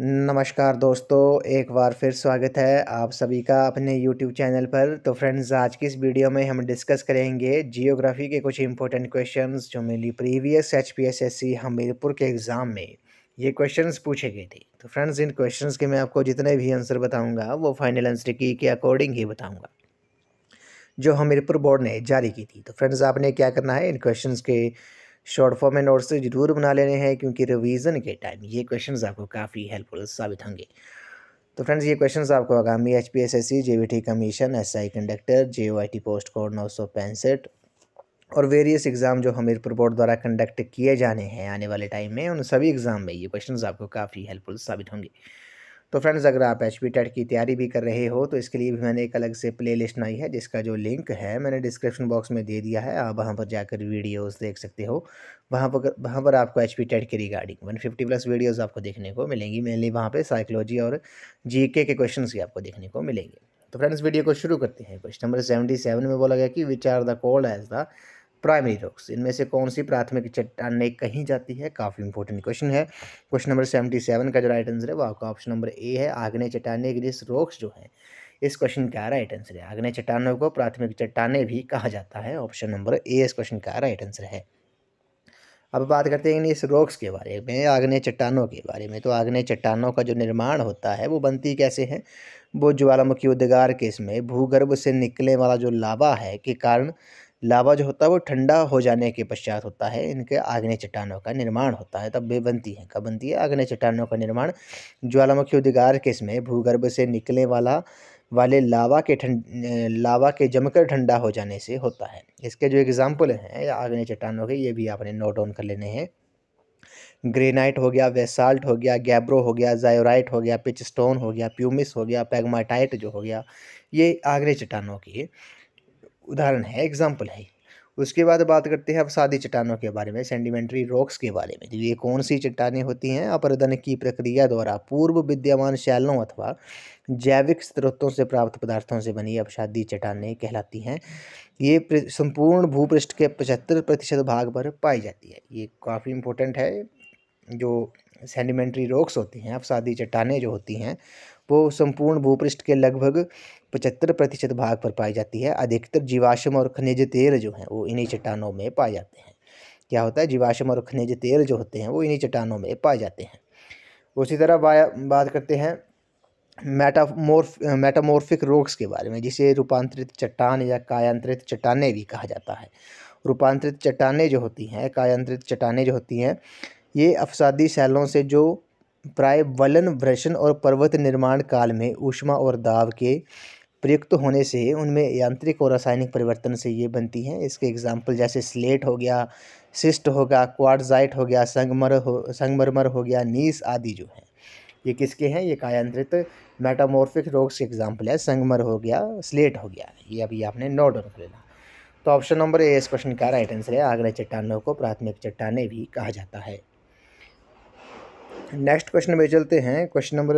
नमस्कार दोस्तों एक बार फिर स्वागत है आप सभी का अपने यूट्यूब चैनल पर तो फ्रेंड्स आज की इस वीडियो में हम डिस्कस करेंगे जियोग्राफी के कुछ इंपॉर्टेंट क्वेश्चंस जो मिली previous H P S S C Hamirpur के एग्ज़ाम में ये क्वेश्चंस पूछे गए थे तो फ्रेंड्स इन क्वेश्चंस के मैं आपको जितने भी आंसर बताऊँगा वो फाइनल आंसर की के अकॉर्डिंग ही बताऊँगा जो हमीरपुर बोर्ड ने जारी की थी तो फ्रेंड्स आपने क्या करना है इन क्वेश्चन के शॉर्ट फॉर्म में नोट्स तो जरूर बना लेने हैं क्योंकि रिवीजन के टाइम ये क्वेश्चंस आपको काफ़ी हेल्पफुल साबित होंगे तो फ्रेंड्स ये क्वेश्चंस आपको आगामी H P S S C J V T commission S I conductor J O I T post code नौ सौ पैंसठ और वेरियस एग्ज़ाम जो हमीरपुर बोर्ड द्वारा कंडक्ट किए जाने हैं आने वाले टाइम में उन सभी एग्ज़ाम में ये क्वेश्चन आपको काफ़ी हेल्पफुल साबित होंगे तो फ्रेंड्स अगर आप एच पी टेट की तैयारी भी कर रहे हो तो इसके लिए भी मैंने एक अलग से प्ले लिस्ट बनाई है जिसका जो लिंक है मैंने डिस्क्रिप्शन बॉक्स में दे दिया है आप वहाँ पर जाकर वीडियोस देख सकते हो वहाँ पर वहाँ पर आपको एच पी टेट के रिगार्डिंग 150 प्लस वीडियोस आपको देखने को मिलेंगी मेनली वहाँ पर साइकोलॉजी और जी के क्वेश्चन भी आपको देखने को मिलेंगे तो फ्रेंड्स वीडियो को शुरू करते हैं क्वेश्चन नंबर सेवेंटी सेवन में बोला गया कि which are the called as the primary rocks इनमें से कौन सी प्राथमिक चट्टान कहीं जाती है काफ़ी इंपॉर्टेंट क्वेश्चन है क्वेश्चन नंबर सेवेंटी सेवन का जो राइट आंसर है वो आपका ऑप्शन नंबर ए है आग्नेय चट्टाने ग्रीस रॉक्स जो है इस क्वेश्चन का राइट आंसर है आग्नेय चट्टानों को प्राथमिक चट्टाने भी कहा जाता है ऑप्शन नंबर ए इस क्वेश्चन का राइट आंसर है अब बात करते हैं इस रॉक्स के बारे में आग्नेय चट्टानों के बारे में तो आग्नेय चट्टानों का जो निर्माण होता है वो बनती कैसे है वो ज्वालामुखी उद्गार के इसमें भूगर्भ से निकलने वाला जो लावा है के कारण लावा जो होता है वो ठंडा हो जाने के पश्चात होता है इनके आग्नेय चट्टानों का निर्माण होता है तब वे बनती हैं कब बनती है आग्नेय चट्टानों का निर्माण ज्वालामुखी उद्गार के इसमें भूगर्भ से निकलने वाला वाले लावा के ठंड लावा के जमकर ठंडा हो जाने से होता है इसके जो एग्ज़ाम्पल हैं आग्नेय चट्टानों के ये भी आपने नोट डाउन कर लेने हैं ग्रेनाइट हो गया वेसाल्ट हो गया गैब्रो हो गया जायोराइट हो गया पिच स्टोन हो गया प्यूमिस हो गया पैगमाटाइट जो हो गया ये आग्नेय चट्टानों की उदाहरण है एग्जाम्पल है उसके बाद बात करते हैं अब सादी चट्टानों के बारे में सेंडिमेंट्री रॉक्स के बारे में तो ये कौन सी चट्टानें होती हैं अपरदन की प्रक्रिया द्वारा पूर्व विद्यमान शैलों अथवा जैविक स्रोतों से प्राप्त पदार्थों से बनी अपशादी चट्टानें कहलाती हैं ये संपूर्ण भूपृष्ठ के पचहत्तर प्रतिशत भाग पर पाई जाती है ये काफ़ी इंपॉर्टेंट है जो सेंडिमेंट्री रॉक्स होती हैं अपसादी चट्टानें जो होती हैं वो संपूर्ण भूपृष्ठ के लगभग पचहत्तर प्रतिशत भाग पर पाई जाती है अधिकतर जीवाश्म और खनिज तेल जो हैं वो इन्हीं चट्टानों में पाए जाते हैं क्या होता है जीवाश्म और खनिज तेल जो होते हैं वो इन्हीं चट्टानों में पाए जाते हैं उसी तरह बात करते हैं मेटामोर्फ मेटामोर्फिक रोग्स के बारे में जिसे रूपांतरित चट्टान या कायांतरित चट्टाने भी कहा जाता है रूपांतरित चट्टाने जो होती हैं कायांतरित चट्टाने जो होती हैं ये अफसादी सैलों से जो प्राय वलन वृषण और पर्वत निर्माण काल में ऊष्मा और दाब के प्रयुक्त होने से उनमें यांत्रिक और रासायनिक परिवर्तन से ये बनती हैं इसके एग्जाम्पल जैसे स्लेट हो गया सिस्ट होगा क्वाडजाइट हो गया संगमर हो संगमरमर हो गया नीस आदि जो हैं ये किसके हैं ये कायांत्रित मेटामोर्फिक रोग से एग्जाम्पल है संगमर हो गया स्लेट हो गया ये अभी आपने नोट डाउन कर लेना तो ऑप्शन नंबर ए इस क्वेश्चन का राइट आंसर है आगरा चट्टानों को प्राथमिक चट्टाने भी कहा जाता है नेक्स्ट क्वेश्चन पे चलते हैं क्वेश्चन नंबर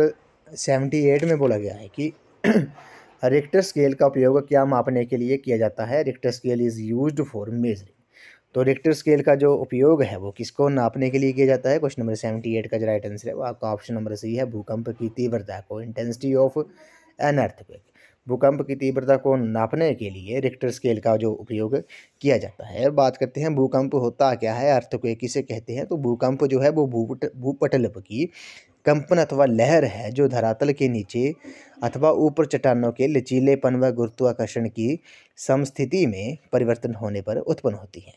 सेवेंटी एट में बोला गया है कि रिक्टर स्केल का उपयोग क्या मापने के लिए किया जाता है Richter scale is use for measuring तो रिक्टर स्केल का जो उपयोग है वो किसको नापने के लिए किया जाता है क्वेश्चन नंबर सेवेंटी एट का जो राइट आंसर है वो आपका ऑप्शन नंबर सी है भूकंप की तीव्रता को इंटेंसिटी ऑफ एन अर्थक्वेक भूकंप की तीव्रता को नापने के लिए रिक्टर स्केल का जो उपयोग किया जाता है बात करते हैं भूकंप होता क्या है अर्थ एक इसे कहते हैं तो भूकंप जो है वो भूपट भूपटल की कंपन अथवा लहर है जो धरातल के नीचे अथवा ऊपर चट्टानों के लचीलेपन व गुरुत्वाकर्षण की समस्थिति में परिवर्तन होने पर उत्पन्न होती है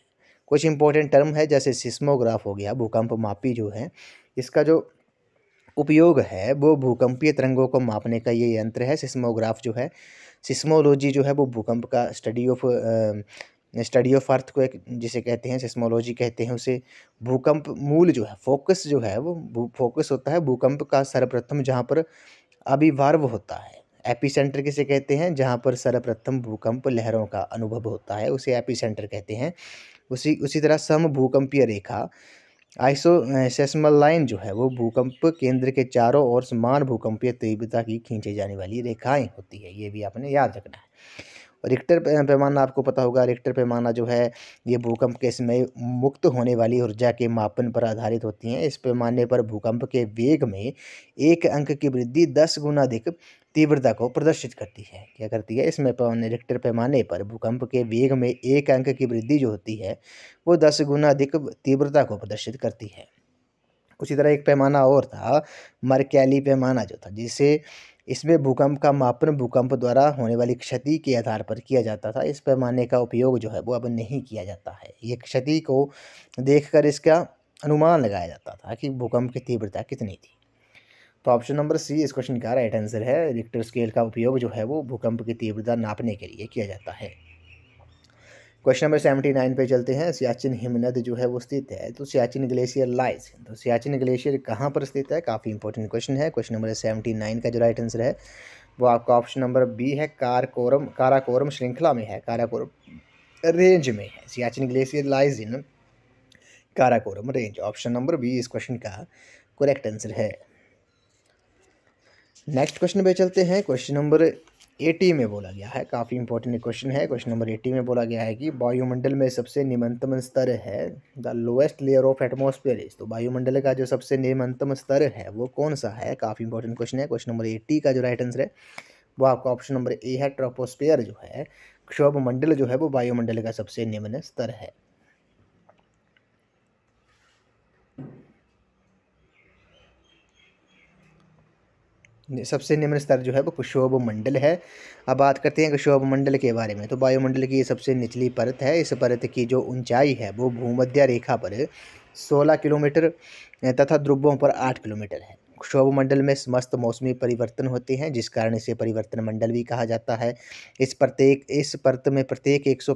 कुछ इंपॉर्टेंट टर्म है जैसे सिस्मोग्राफ हो गया भूकंप मापी जो है इसका जो उपयोग है वो भूकंपीय तरंगों को मापने का ये यंत्र है सिस्मोग्राफ जो है सिस्मोलॉजी जो है वो भूकंप का study of study of earth को एक जिसे कहते हैं सिस्मोलॉजी कहते हैं उसे भूकंप मूल जो है फोकस जो है वो फोकस होता है भूकंप का सर्वप्रथम जहाँ पर अभिवार्व होता है एपी सेंटर किसे कहते हैं जहाँ पर सर्वप्रथम भूकंप लहरों का अनुभव होता है उसे एपी सेंटर कहते हैं उसी उसी तरह सम भूकंपीय रेखा आइसोसेसमल लाइन जो है वो भूकंप केंद्र के चारों ओर समान भूकंपीय तीव्रता की खींचे जाने वाली रेखाएं होती है ये भी आपने याद रखना है रिक्टर पैमाना आपको पता होगा रिक्टर पैमाना जो है ये भूकंप के समय मुक्त होने वाली ऊर्जा के मापन पर आधारित होती हैं इस पैमाने पर भूकंप के वेग में एक अंक की वृद्धि दस गुना अधिक तीव्रता को प्रदर्शित करती है क्या करती है इसमें पैमाने रिक्टर पैमाने पर भूकंप के वेग में एक अंक की वृद्धि जो होती है वो दस गुना अधिक तीव्रता को प्रदर्शित करती है उसी तरह एक पैमाना और था मरकैली पैमाना जो था जिसे इसमें भूकंप का मापन भूकंप द्वारा होने वाली क्षति के आधार पर किया जाता था इस पैमाने का उपयोग जो है वो अब नहीं किया जाता है ये क्षति को देखकर इसका अनुमान लगाया जाता था कि भूकंप की तीव्रता कितनी थी तो ऑप्शन नंबर सी इस क्वेश्चन का राइट आंसर है रिक्टर स्केल का उपयोग जो है वो भूकंप की तीव्रता नापने के लिए किया जाता है क्वेश्चन नंबर सेवेंटी नाइन पे चलते हैं सियाचिन हिमनद जो है वो स्थित है तो सियाचिन ग्लेशियर लाइज तो सियाचिन ग्लेशियर कहाँ पर स्थित है काफ़ी इंपॉर्टेंट क्वेश्चन है क्वेश्चन नंबर सेवेंटी नाइन का जो राइट आंसर है वो आपका ऑप्शन नंबर बी है कारकोरम काराकोरम श्रृंखला में है काराकोरम रेंज में है Siachen glacier lies in Karakoram range option number B इस क्वेश्चन का करेक्ट आंसर है नेक्स्ट क्वेश्चन पे चलते हैं क्वेश्चन नंबर एटी में बोला गया है काफ़ी इंपॉर्टेंट क्वेश्चन है क्वेश्चन नंबर एटी में बोला गया है कि वायुमंडल में सबसे निम्नतम स्तर है the lowest layer of atmosphere is तो वायुमंडल का जो सबसे निम्नतम स्तर है वो कौन सा है काफ़ी इंपॉर्टेंट क्वेश्चन है क्वेश्चन नंबर एटी का जो राइट आंसर है वो आपका ऑप्शन नंबर ए है ट्रोपोस्फेयर जो है क्षोभ मंडल जो है वो वायुमंडल का सबसे निम्न स्तर है सबसे निम्न स्तर जो है वो कुशोभ मंडल है अब बात करते हैं कुशोभ मंडल के बारे में तो वायुमंडल की सबसे निचली परत है इस परत की जो ऊंचाई है वो भूमध्य रेखा पर सोलह किलोमीटर तथा ध्रुवों पर आठ किलोमीटर है क्षोभ मंडल में समस्त मौसमी परिवर्तन होते हैं जिस कारण इसे परिवर्तन मंडल भी कहा जाता है इस प्रत्येक इस परत में प्रत्येक एक सौ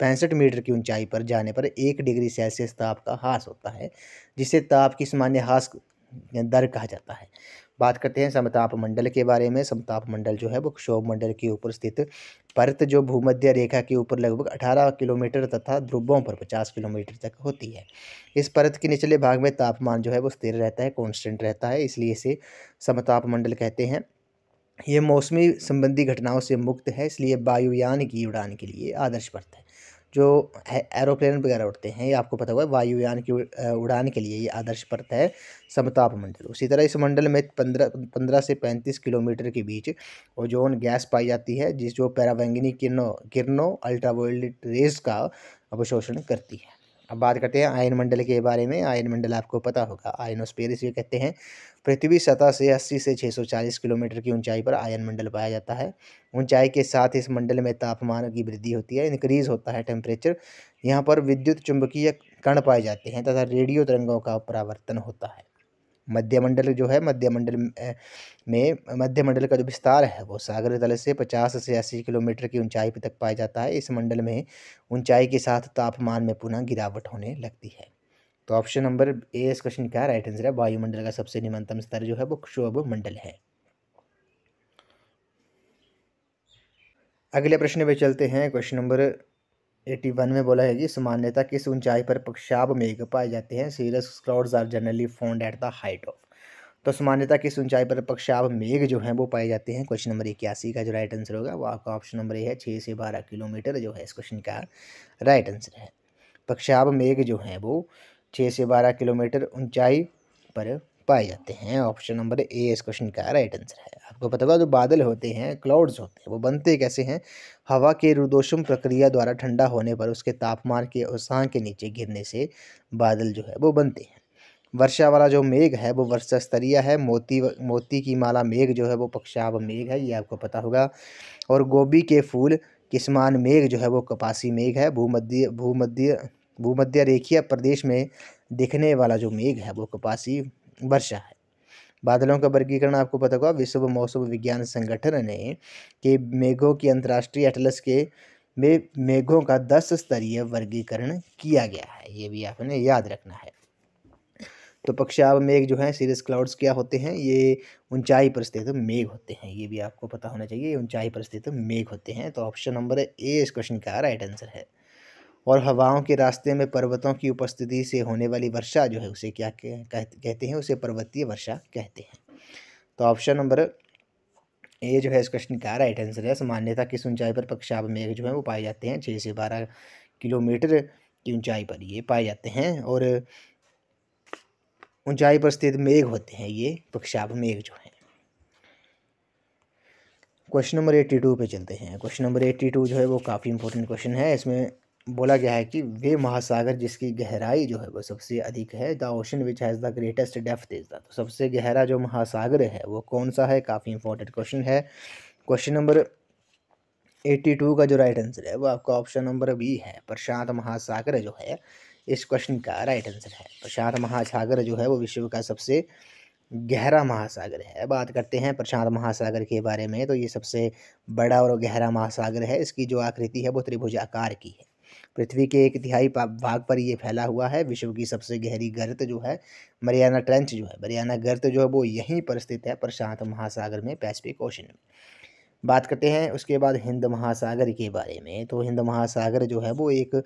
पैंसठ मीटर की ऊंचाई पर जाने पर एक डिग्री सेल्सियस ताप का हास होता है जिसे ताप की सामान्य हास दर कहा जाता है बात करते हैं समताप मंडल के बारे में समताप मंडल जो है वो क्षोभ मंडल के ऊपर स्थित परत जो भूमध्य रेखा के ऊपर लगभग 18 किलोमीटर तथा ध्रुवों पर 50 किलोमीटर तक होती है इस परत के निचले भाग में तापमान जो है वो स्थिर रहता है कॉन्स्टेंट रहता है इसलिए इसे समताप मंडल कहते हैं ये मौसमी संबंधी घटनाओं से मुक्त है इसलिए वायुयान की उड़ान के लिए आदर्श परत है जो एरोप्लेन वगैरह उड़ते हैं ये आपको पता होगा वायुयान की उड़ान के लिए ये आदर्श परत है समताप मंडल उसी तरह इस मंडल में पंद्रह पंद्रह से पैंतीस किलोमीटर के बीच ओजोन गैस पाई जाती है जिस जो पैरावैंगनी किरणों किरणों अल्ट्रावायलेट रेज का अवशोषण करती है अब बात करते हैं आयन मंडल के बारे में आयन मंडल आपको पता होगा आयनोस्पेयर इसे कहते हैं पृथ्वी सतह से 80 से 640 किलोमीटर की ऊंचाई पर आयन मंडल पाया जाता है ऊंचाई के साथ इस मंडल में तापमान की वृद्धि होती है इंक्रीज़ होता है टेम्परेचर यहाँ पर विद्युत चुंबकीय कण पाए जाते हैं तथा रेडियो तरंगों का परावर्तन होता है मध्यमंडल जो है मध्यमंडल में मध्यमंडल का जो विस्तार है वो सागर तल से पचास से अस्सी किलोमीटर की ऊंचाई पर तक पाया जाता है इस मंडल में ऊंचाई के साथ तापमान में पुनः गिरावट होने लगती है तो ऑप्शन नंबर ए इस क्वेश्चन का राइट आंसर है वायुमंडल का सबसे निम्नतम स्तर जो है वो क्षोभ मंडल है अगले प्रश्न पे चलते हैं क्वेश्चन नंबर एटी वन में बोला है कि सामान्यता किस ऊंचाई पर पक्षाब मेघ पाए जाते हैं cirrus clouds are generally found at the height of तो सामान्यता किस ऊंचाई पर पक्षाब मेघ जो हैं वो पाए जाते हैं क्वेश्चन नंबर इक्यासी का जो राइट आंसर होगा वो आपका ऑप्शन नंबर ए है छः से बारह किलोमीटर जो है इस क्वेश्चन का राइट आंसर है पक्षाब मेघ जो हैं वो छः से बारह किलोमीटर ऊंचाई पर पाए जाते हैं ऑप्शन नंबर ए इस क्वेश्चन का राइट आंसर है आपको पता होगा जो बादल होते हैं क्लाउड्स होते हैं वो बनते कैसे हैं हवा के रुदोषम प्रक्रिया द्वारा ठंडा होने पर उसके तापमान के उत्साह के नीचे गिरने से बादल जो है वो बनते हैं वर्षा वाला जो मेघ है वो वर्षा स्तरीय है मोती मोती की माला मेघ जो है वो पक्षाव मेघ है ये आपको पता होगा और गोभी के फूल किस्मान मेघ जो है वो कपासी मेघ है भूमध्य भूमध्य भूमध्य रेखिया प्रदेश में दिखने वाला जो मेघ है वो कपासी वर्षा है बादलों का वर्गीकरण आपको पता होगा विश्व मौसम विज्ञान संगठन ने कि मेघों की अंतर्राष्ट्रीय एटलस के में मेघों का दस स्तरीय वर्गीकरण किया गया है ये भी आपने याद रखना है तो पक्षाव मेघ जो है सीरियस क्लाउड्स क्या होते हैं ये ऊंचाई पर स्थित मेघ होते हैं ये भी आपको पता होना चाहिए ऊंचाई पर स्थित मेघ होते हैं तो ऑप्शन नंबर ए इस क्वेश्चन का राइट आंसर है और हवाओं के रास्ते में पर्वतों की उपस्थिति से होने वाली वर्षा जो है उसे क्या कहते हैं उसे पर्वतीय वर्षा कहते हैं तो ऑप्शन नंबर ये जो है इस क्वेश्चन का राइट आंसर है सामान्यता किस ऊंचाई पर पक्षाप मेघ जो है वो पाए जाते हैं छः से बारह किलोमीटर की ऊंचाई पर ये पाए जाते हैं और ऊंचाई पर स्थित मेघ होते हैं ये पक्षाप मेघ जो है क्वेश्चन नंबर एट्टी टू पर चलते हैं क्वेश्चन नंबर एट्टी टू जो है वो काफ़ी इंपॉर्टेंट क्वेश्चन है इसमें बोला गया है कि वे महासागर जिसकी गहराई जो है वो सबसे अधिक है the ocean which has the greatest depth is the तो सबसे गहरा जो महासागर है वो कौन सा है काफ़ी इंपॉर्टेंट क्वेश्चन है क्वेश्चन नंबर एट्टी टू का जो राइट आंसर है वो आपका ऑप्शन नंबर बी है प्रशांत महासागर जो है इस क्वेश्चन का राइट आंसर है प्रशांत महासागर जो है वो विश्व का सबसे गहरा महासागर है बात करते हैं प्रशांत महासागर के बारे में तो ये सबसे बड़ा और गहरा महासागर है इसकी जो आकृति है वो त्रिभुजाकार की है पृथ्वी के एक तिहाई भाग पर ये फैला हुआ है विश्व की सबसे गहरी गर्त जो है मरियाना ट्रेंच जो है मरियाना गर्त जो है वो यहीं पर स्थित है प्रशांत महासागर में पैसिफिक ओशन में बात करते हैं उसके बाद हिंद महासागर के बारे में तो हिंद महासागर जो है वो एक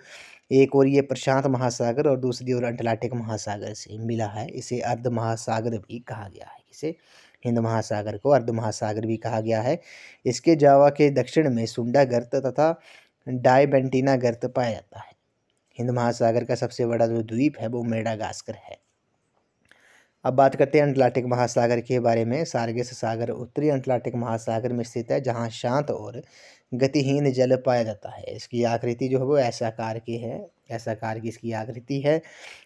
एक और ये प्रशांत महासागर और दूसरी ओर अंटलाटिक महासागर से मिला है इसे अर्ध महासागर भी कहा गया है इसे हिंद महासागर को अर्ध महासागर भी कहा गया है इसके जावा के दक्षिण में सुंडा गर्त तथा डायबेंटिना गर्त तो पाया जाता है हिंद महासागर का सबसे बड़ा जो द्वीप है वो मेडागास्कर है अब बात करते हैं अंटलांटिक महासागर के बारे में सार्गेस सागर उत्तरी अंटलांटिक महासागर में स्थित है जहाँ शांत और गतिहीन जल पाया जाता है इसकी आकृति जो है वो ऐसाकार की है ऐसाकार की इसकी आकृति है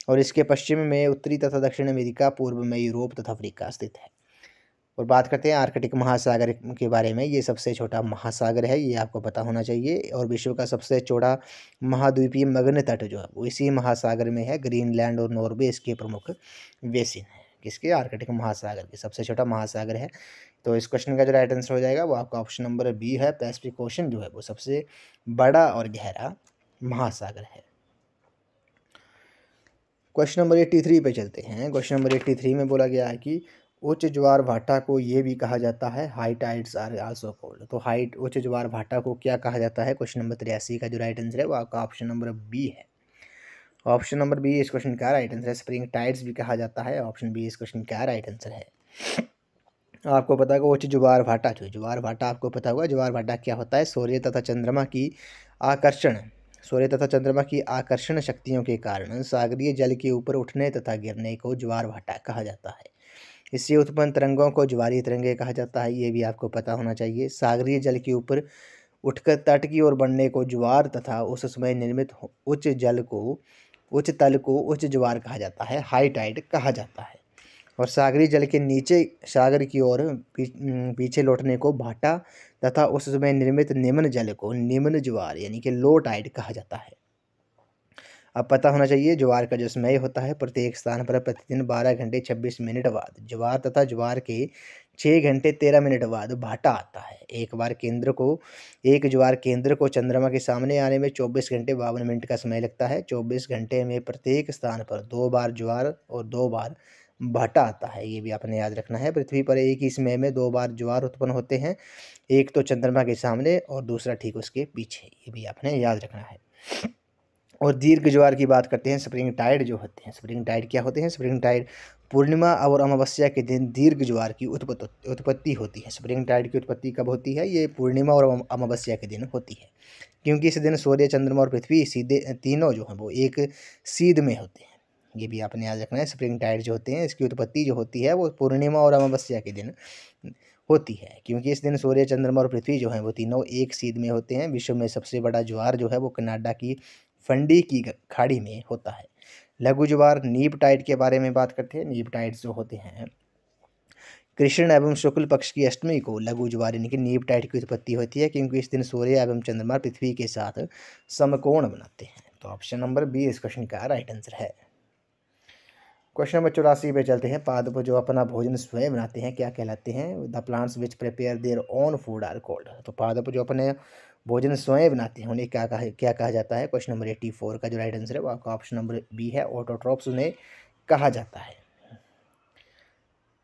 और इसके पश्चिम में उत्तरी तथा दक्षिण अमेरिका पूर्व में यूरोप तथा अफ्रीका स्थित है और बात करते हैं आर्कटिक महासागर के बारे में ये सबसे छोटा महासागर है ये आपको पता होना चाहिए और विश्व का सबसे छोटा महाद्वीपीय मग्न तट जो है वो इसी महासागर में है ग्रीनलैंड और नॉर्वे इसके प्रमुख बेसिन है किसके आर्कटिक महासागर के सबसे छोटा महासागर है तो इस क्वेश्चन का जो राइट आंसर हो जाएगा वो आपका ऑप्शन नंबर बी है पैसिफिक ओशन जो है वो सबसे बड़ा और गहरा महासागर है क्वेश्चन नंबर एट्टी थ्री पे चलते हैं क्वेश्चन नंबर एट्टी थ्री में बोला गया है कि उच्च ज्वार भाटा को ये भी कहा जाता है high tides are also called तो हाइट उच्च ज्वार भाटा को क्या कहा जाता है क्वेश्चन नंबर तिरासी का जो राइट आंसर है वो आपका ऑप्शन नंबर बी है ऑप्शन नंबर बी इस क्वेश्चन का राइट आंसर है स्प्रिंग टाइड्स भी कहा जाता है ऑप्शन बी इस क्वेश्चन का राइट आंसर है आपको पता होगा उच्च ज्वार भाटा जो ज्वार भाटा आपको पता होगा ज्वार भाटा क्या होता है सूर्य तथा चंद्रमा की आकर्षण सूर्य तथा चंद्रमा की आकर्षण शक्तियों के कारण सागरीय जल के ऊपर उठने तथा गिरने को ज्वार भाटा कहा जाता है इससे उत्पन्न तरंगों को ज्वारी तरंगे कहा जाता है ये भी आपको पता होना चाहिए सागरीय जल के ऊपर उठकर तट की ओर बढ़ने को ज्वार तथा उस समय निर्मित उच्च जल को उच्च तल को उच्च ज्वार कहा जाता है हाई टाइड कहा जाता है और सागरी जल के नीचे सागर की ओर पीछे लौटने को भाटा तथा उस समय निर्मित निम्न जल को निम्न ज्वार यानी कि लो टाइड कहा जाता है अब पता होना चाहिए ज्वार का जो समय होता है प्रत्येक स्थान पर प्रतिदिन बारह घंटे छब्बीस मिनट बाद ज्वार तथा ज्वार के छः घंटे तेरह मिनट बाद भाटा आता है एक बार केंद्र को एक ज्वार केंद्र को चंद्रमा के सामने आने में चौबीस घंटे बावन मिनट का समय लगता है चौबीस घंटे में प्रत्येक स्थान पर दो बार ज्वार और दो बार भाटा आता है ये भी आपने याद रखना है पृथ्वी पर एक ही समय में दो बार ज्वार उत्पन्न होते हैं एक तो चंद्रमा के सामने और दूसरा ठीक उसके पीछे ये भी आपने याद रखना है और दीर्घ ज्वार की बात करते हैं स्प्रिंग टाइड जो होते हैं स्प्रिंग टाइड क्या होते हैं स्प्रिंग टाइड पूर्णिमा और अमावस्या के दिन दीर्घ ज्वार की उत्पत्ति होती है स्प्रिंग टाइड की उत्पत्ति कब होती है ये पूर्णिमा और अमावस्या के दिन होती है क्योंकि इस दिन सूर्य चंद्रमा और पृथ्वी सीधे तीनों जो हैं वो एक सीध में होते हैं ये भी आपने याद रखना है स्प्रिंग टाइड जो होते हैं इसकी उत्पत्ति जो होती है वो पूर्णिमा और अमावस्या के दिन होती है क्योंकि इस दिन सूर्य चंद्रमा और पृथ्वी जो है वो तीनों एक सीध में होते हैं विश्व में सबसे बड़ा ज्वार जो है वो कनाडा की फंडी की खाड़ी में होता है लघु ज्वार नीब टाइट के बारे में बात करते हैं नीब टाइट जो होते हैं कृष्ण एवं शुक्ल पक्ष की अष्टमी को लघु ज्वार यानी कि नीब टाइट की उत्पत्ति होती है क्योंकि इस दिन सूर्य एवं चंद्रमा पृथ्वी के साथ समकोण बनाते हैं तो ऑप्शन नंबर बी इस क्वेश्चन का राइट आंसर है क्वेश्चन नंबर चौरासी पे चलते हैं पादप जो अपना भोजन स्वयं बनाते हैं क्या कहलाते हैं the plants which prepare their own food are called तो पादप जो अपने भोजन स्वयं बनाते हैं उन्हें क्या कहा क्या कहा जाता है क्वेश्चन नंबर एट्टी फोर का जो राइट आंसर है वो आपका ऑप्शन नंबर बी है ऑटोट्रॉप्स उन्हें कहा जाता है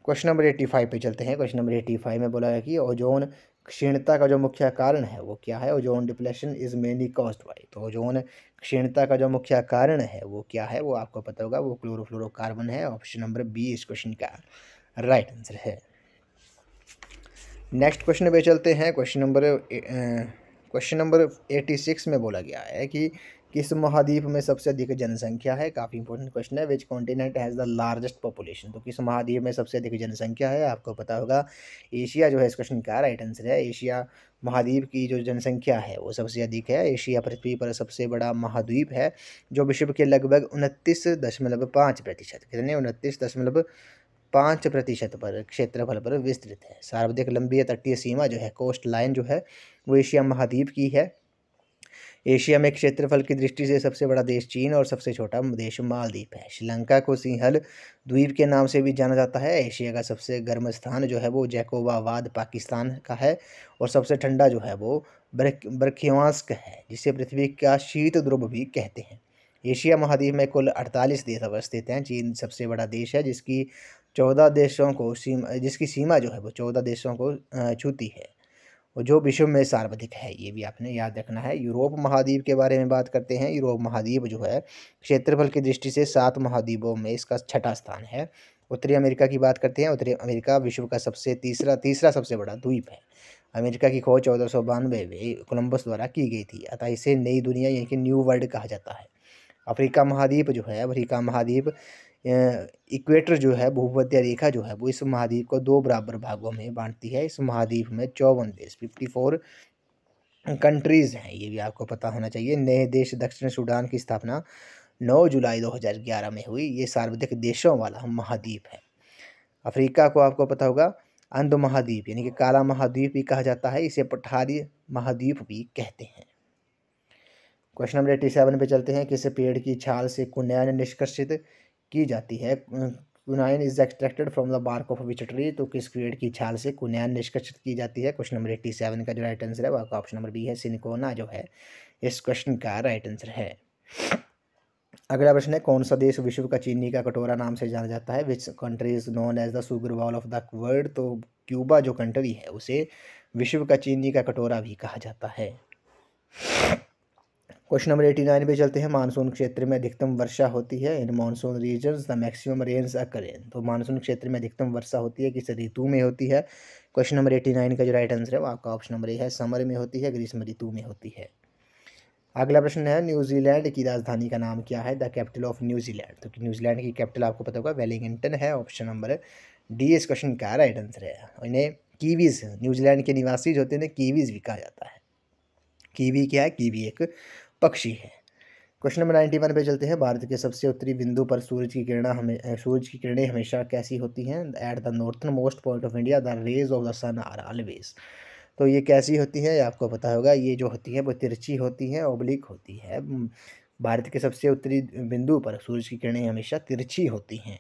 क्वेश्चन नंबर एट्टी फाइव पे चलते हैं क्वेश्चन नंबर एट्टी फाइव में बोला है कि ओजोन क्षीणता का जो मुख्य कारण है वो क्या है ozone depletion is mainly caused by तो ओजोन क्षीणता का जो मुख्य कारण है वो क्या है वो आपको पता होगा वो क्लोरोफ्लोरोकार्बन है ऑप्शन नंबर बी इस क्वेश्चन का राइट आंसर है नेक्स्ट क्वेश्चन पे चलते हैं question number question number eighty six में बोला गया है कि किस महाद्वीप में सबसे अधिक जनसंख्या है काफ़ी इंपॉर्टेंट क्वेश्चन है which continent has the largest population तो किस महाद्वीप में सबसे अधिक जनसंख्या है आपको पता होगा एशिया जो है इस क्वेश्चन का राइट आंसर है एशिया महाद्वीप की जो जनसंख्या है वो सबसे अधिक है एशिया पृथ्वी पर सबसे बड़ा महाद्वीप है जो विश्व के लगभग उनतीस दशमलव पाँच प्रतिशत कितने उनतीस दशमलव पाँच प्रतिशत पर क्षेत्रफल पर विस्तृत है सर्वाधिक लंबी तटीय सीमा जो है कोस्ट लाइन जो है वो एशिया महाद्वीप की है एशिया में क्षेत्रफल की दृष्टि से सबसे बड़ा देश चीन और सबसे छोटा देश मालदीप है श्रीलंका को सिंहल द्वीप के नाम से भी जाना जाता है एशिया का सबसे गर्म स्थान जो है वो जैकोबावाद पाकिस्तान का है और सबसे ठंडा जो है वो ब्रखियांस्क है जिसे पृथ्वी का शीत ध्रुव भी कहते हैं एशिया महाद्वीप में कुल 48 देश अवस्थित हैं चीन सबसे बड़ा देश है जिसकी चौदह देशों को सीमा जिसकी सीमा जो है वो चौदह देशों को छूती है और जो विश्व में सर्वाधिक है ये भी आपने याद रखना है यूरोप महाद्वीप के बारे में बात करते हैं यूरोप महाद्वीप जो है क्षेत्रफल की दृष्टि से सात महाद्वीपों में इसका छठा स्थान है उत्तरी अमेरिका की बात करते हैं उत्तरी अमेरिका विश्व का सबसे तीसरा तीसरा सबसे बड़ा द्वीप है अमेरिका की खोज चौदह सौ बानवे में कोलम्बस द्वारा की गई थी अतः इसे नई दुनिया यानी कि न्यू वर्ल्ड कहा जाता है अफ्रीका महाद्वीप जो है अफ्रीका महाद्वीप इक्वेटर जो है भूपत्य रेखा जो है वो इस महाद्वीप को दो बराबर भागों में बांटती है इस महाद्वीप में चौवन देश फिफ्टी फोर कंट्रीज़ हैं ये भी आपको पता होना चाहिए नए देश दक्षिण सूडान की स्थापना नौ जुलाई दो हजार ग्यारह में हुई ये सार्वजनिक देशों वाला महाद्वीप है अफ्रीका को आपको पता होगा अंध महाद्वीप यानी कि काला महाद्वीप भी कहा जाता है इसे पठारी महाद्वीप भी कहते हैं क्वेश्चन नंबर एट्टी सेवन पे चलते हैं किस पेड़ की छाल से कुनैन निष्कर्षित की जाती है quinine is extracted from the bark of which tree तो किस पेड़ की छाल से कुनैन निष्कर्षित की जाती है क्वेश्चन नंबर एट्टी सेवन का जो राइट आंसर है वह ऑप्शन नंबर बी है सिनिकोना जो है इस क्वेश्चन का राइट आंसर है अगला प्रश्न है कौन सा देश विश्व का चीनी का कटोरा नाम से जाना जाता है which country is known as the sugar bowl of the world तो क्यूबा जो कंट्री है उसे विश्व का चीनी का कटोरा भी कहा जाता है क्वेश्चन नंबर एटी नाइन पे चलते हैं मानसून क्षेत्र में अधिकतम वर्षा होती है in monsoon region the maximum rains occur तो मानसून क्षेत्र में अधिकतम वर्षा होती है किस ऋतु में होती है क्वेश्चन नंबर एटी नाइन का जो राइट आंसर है वो आपका ऑप्शन नंबर ए है समर में होती है ग्रीष्म ऋतु में होती है अगला प्रश्न है न्यूजीलैंड की राजधानी का नाम क्या है द कैपिटल ऑफ न्यूजीलैंड तो न्यूजीलैंड की कैपिटल आपको पता होगा वेलिंगटन है ऑप्शन नंबर डी इस क्वेश्चन का राइट आंसर है इन्हें कीवीज न्यूजीलैंड के निवासी जो होते हैं कीवीज भी कहा जाता है कीवी क्या है कीवी एक पक्षी है क्वेश्चन नंबर नाइन्टी वन पे चलते हैं भारत के सबसे उत्तरी बिंदु पर सूरज की किरणा हमें सूरज की किरणें हमेशा कैसी होती हैं at the northernmost point of India the rays of the sun are always तो ये कैसी होती है आपको पता होगा ये जो होती है वो तिरछी होती है ओब्लिक होती है भारत के सबसे उत्तरी बिंदु पर सूरज की किरणें हमेशा तिरछी होती हैं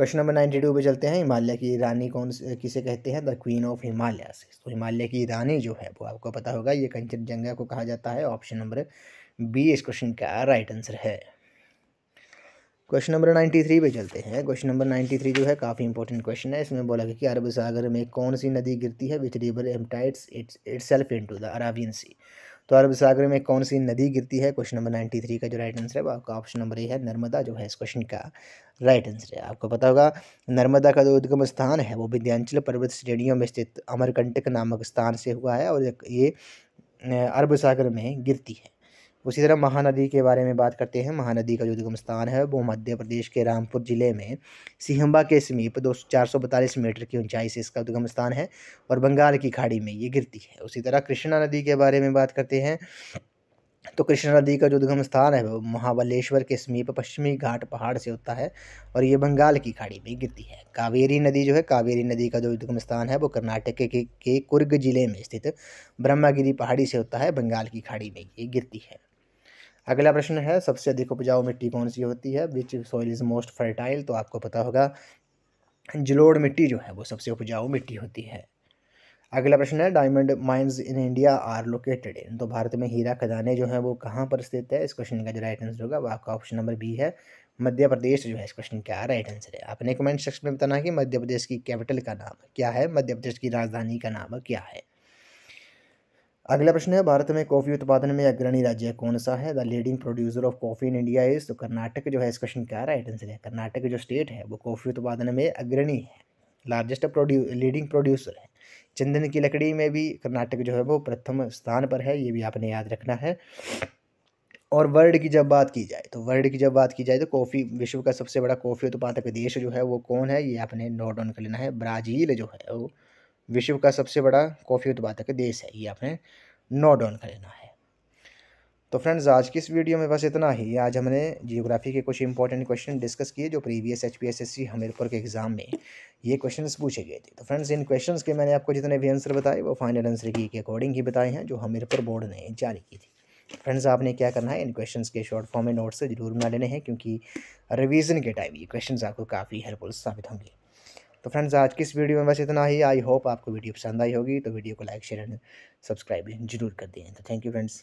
क्वेश्चन नंबर नाइन्टी टू पे चलते हैं हिमालय की रानी कौन किसे कहते हैं द क्वीन ऑफ हिमालय तो हिमालय की रानी जो है वो आपको पता होगा ये कंचनजंगा को कहा जाता है ऑप्शन नंबर बी इस क्वेश्चन का राइट आंसर है क्वेश्चन नंबर नाइन्टी थ्री पे चलते हैं क्वेश्चन नंबर नाइन्टी थ्री जो है काफ़ी इंपॉर्टेंट क्वेश्चन है इसमें बोला गया कि अरब सागर में कौन सी नदी गिरती है which river empties its itself into the Arabian sea तो अरब सागर में कौन सी नदी गिरती है क्वेश्चन नंबर नाइन्टी थ्री का जो राइट आंसर है वो आपका ऑप्शन नंबर ए है नर्मदा जो है इस क्वेश्चन का राइट आंसर है आपको पता होगा नर्मदा का जो उद्गम स्थान है वो विंध्यांचल पर्वत श्रेणियों में स्थित अमरकंटक नामक स्थान से हुआ है और ये अरब सागर में गिरती है उसी तरह महानदी के बारे में बात करते हैं महानदी का जो उद्गम स्थान है वो मध्य प्रदेश के रामपुर जिले में सिहम्बा के समीप दो चार सौ बतालीस मीटर की ऊंचाई से इसका उद्गम स्थान है और बंगाल की खाड़ी में ये गिरती है उसी तरह कृष्णा नदी के बारे में बात करते हैं तो कृष्णा नदी का जो उद्गम स्थान है वो महाबलेश्वर के समीप पश्चिमी घाट पहाड़ से होता है और ये बंगाल की खाड़ी में गिरती है कावेरी नदी जो है कावेरी नदी का जो उद्गम स्थान है वो कर्नाटक के, के कुर्ग जिले में स्थित ब्रह्मागिरी पहाड़ी से होता है बंगाल की खाड़ी में ये गिरती है अगला प्रश्न है सबसे अधिक उपजाऊ मिट्टी कौन सी होती है which soil is most fertile तो आपको पता होगा जलोड़ मिट्टी जो है वो सबसे उपजाऊ मिट्टी होती है अगला प्रश्न है diamond mines in India are located in तो भारत में हीरा खजाने जो हैं वो कहाँ पर स्थित है इस क्वेश्चन का जो राइट आंसर होगा वो आपका ऑप्शन नंबर बी है मध्य प्रदेश जो है इस क्वेश्चन का राइट आंसर है आपने कमेंट सेक्शन में बताना कि मध्य प्रदेश की कैपिटल का नाम क्या है मध्य प्रदेश की राजधानी का नाम क्या है अगला प्रश्न है भारत में कॉफ़ी उत्पादन में अग्रणी राज्य कौन सा है the leading producer of coffee in India is तो कर्नाटक जो है इस क्वेश्चन का राइट आंसर है कर्नाटक जो स्टेट है वो कॉफ़ी उत्पादन में अग्रणी है लार्जेस्ट प्रोड्यू लीडिंग प्रोड्यूसर है चंदन की लकड़ी में भी कर्नाटक जो है वो प्रथम स्थान पर है ये भी आपने याद रखना है और वर्ल्ड की जब बात की जाए तो वर्ल्ड की जब बात की जाए तो कॉफ़ी विश्व का सबसे बड़ा कॉफ़ी उत्पादक देश जो है वो कौन है ये आपने नोट डाउन कर लेना है ब्राज़ील जो है वो विश्व का सबसे बड़ा कॉफ़ी उत्पादक देश है ये आपने नोट डाउन कर लेना है तो फ्रेंड्स आज की इस वीडियो में बस इतना ही आज हमने जियोग्राफी के कुछ इंपॉर्टेंट क्वेश्चन डिस्कस किए जो previous H P S S C Hamirpur के एग्ज़ाम में ये क्वेश्चंस पूछे गए थे तो फ्रेंड्स इन क्वेश्चंस के मैंने आपको जितने भी आंसर बताए वो फाइनल आंसर की के अकॉर्डिंग ही बताए हैं जो हमीरपुर बोर्ड ने जारी की थी फ्रेंड्स आपने क्या करना है इन क्वेश्चंस के शॉर्ट फॉर्म में नोट्स ज़रूर बना लेने हैं क्योंकि रिवीजन के टाइम ये क्वेश्चंस आपको काफ़ी हेल्पफुल साबित होंगे तो फ्रेंड्स आज की इस वीडियो में बस इतना ही आई होप आपको वीडियो पसंद आई होगी तो वीडियो को लाइक शेयर एंड सब्सक्राइब जरूर कर दें तो थैंक यू फ्रेंड्स